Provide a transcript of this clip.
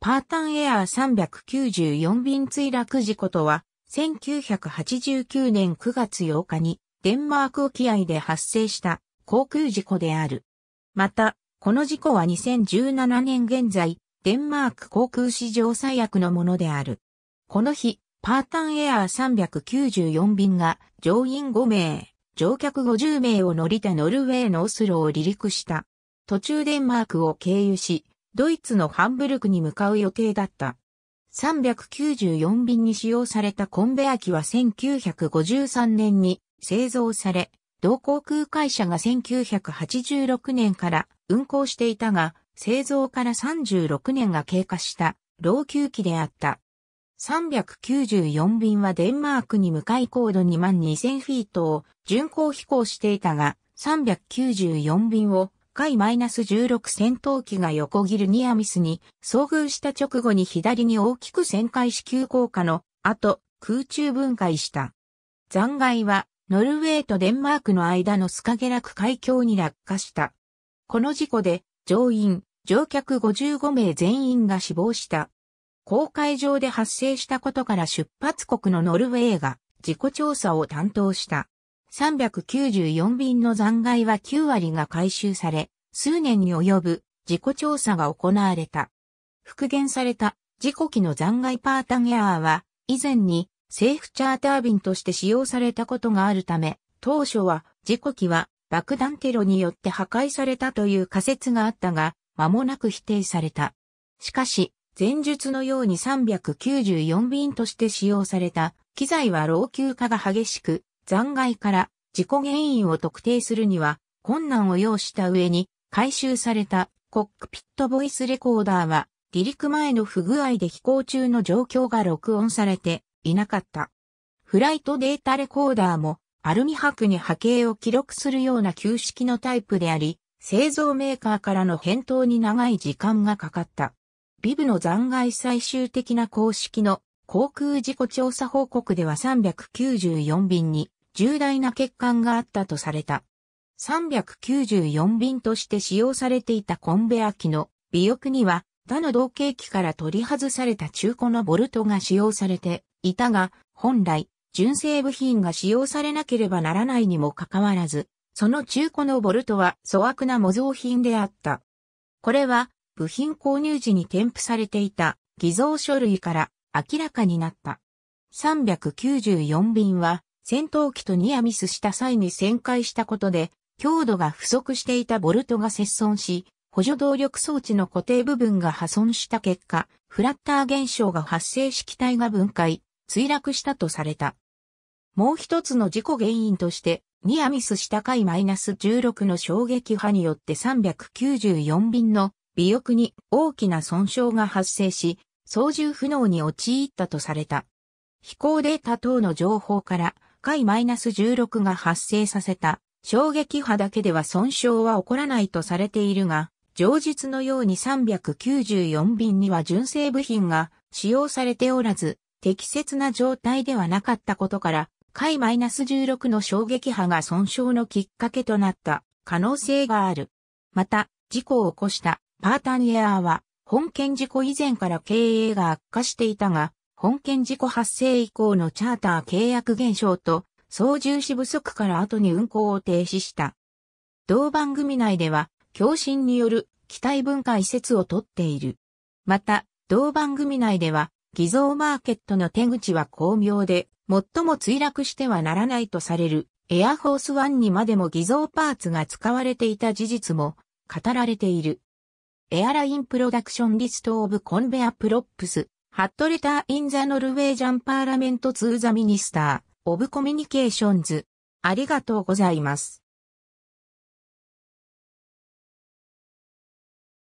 パータンエアー394便墜落事故とは、1989年9月8日にデンマーク沖合で発生した航空事故である。また、この事故は2017年現在、デンマーク航空史上最悪のものである。この日、パータンエアー394便が乗員5名、乗客50名を乗りたノルウェーのオスロを離陸した。途中デンマークを経由し、ドイツのハンブルクに向かう予定だった。394便に使用されたコンベア機は1953年に製造され、同航空会社が1986年から運航していたが、製造から36年が経過した老朽機であった。394便はデンマークに向かい高度2万2000フィートを巡航飛行していたが、394便を回 -16 戦闘機が横切るニアミスに遭遇した直後に左に大きく旋回し急降下の後空中分解した。残骸はノルウェーとデンマークの間のスカゲラク海峡に落下した。この事故で乗員、乗客55名全員が死亡した。公海上で発生したことから出発国のノルウェーが事故調査を担当した。394便の残骸は9割が回収され、数年に及ぶ事故調査が行われた。復元された事故機の残骸パータンエアーは、以前に政府チャーター便として使用されたことがあるため、当初は事故機は爆弾テロによって破壊されたという仮説があったが、間もなく否定された。しかし、前述のように394便として使用された機材は老朽化が激しく、残骸から事故原因を特定するには困難を要した上に回収されたコックピットボイスレコーダーは離陸前の不具合で飛行中の状況が録音されていなかった。フライトデータレコーダーもアルミ箔に波形を記録するような旧式のタイプであり、製造メーカーからの返答に長い時間がかかった。ビブの残骸最終的な公式の航空事故調査報告では394便に重大な欠陥があったとされた。394便として使用されていたコンベア機の尾翼には他の同型機から取り外された中古のボルトが使用されていたが、本来、純正部品が使用されなければならないにもかかわらず、その中古のボルトは粗悪な模造品であった。これは、部品購入時に添付されていた偽造書類から明らかになった。394便は戦闘機とニアミスした際に旋回したことで、強度が不足していたボルトが切損し、補助動力装置の固定部分が破損した結果、フラッター現象が発生し機体が分解、墜落したとされた。もう一つの事故原因として、ニアミスした回マイナス -16 の衝撃波によって394便の尾翼に大きな損傷が発生し、操縦不能に陥ったとされた。飛行データ等の情報から、回マイナス16が発生させた衝撃波だけでは損傷は起こらないとされているが、上述のように394便には純正部品が使用されておらず、適切な状態ではなかったことから、解 -16 の衝撃波が損傷のきっかけとなった可能性がある。また、事故を起こしたパータンエアは、本件事故以前から経営が悪化していたが、本件事故発生以降のチャーター契約減少と操縦士不足から後に運行を停止した。同番組内では、共振による機体分解説をとっている。また、同番組内では、偽造マーケットの手口は巧妙で、最も墜落してはならないとされる、エアフォースワンにまでも偽造パーツが使われていた事実も語られている。エアラインプロダクションリストオブコンベアプロップスハットレター・イン・ザ・ノルウェージャン・パーラメント・ツー・ザ・ミニスター・オブ・コミュニケーションズ。ありがとうございます。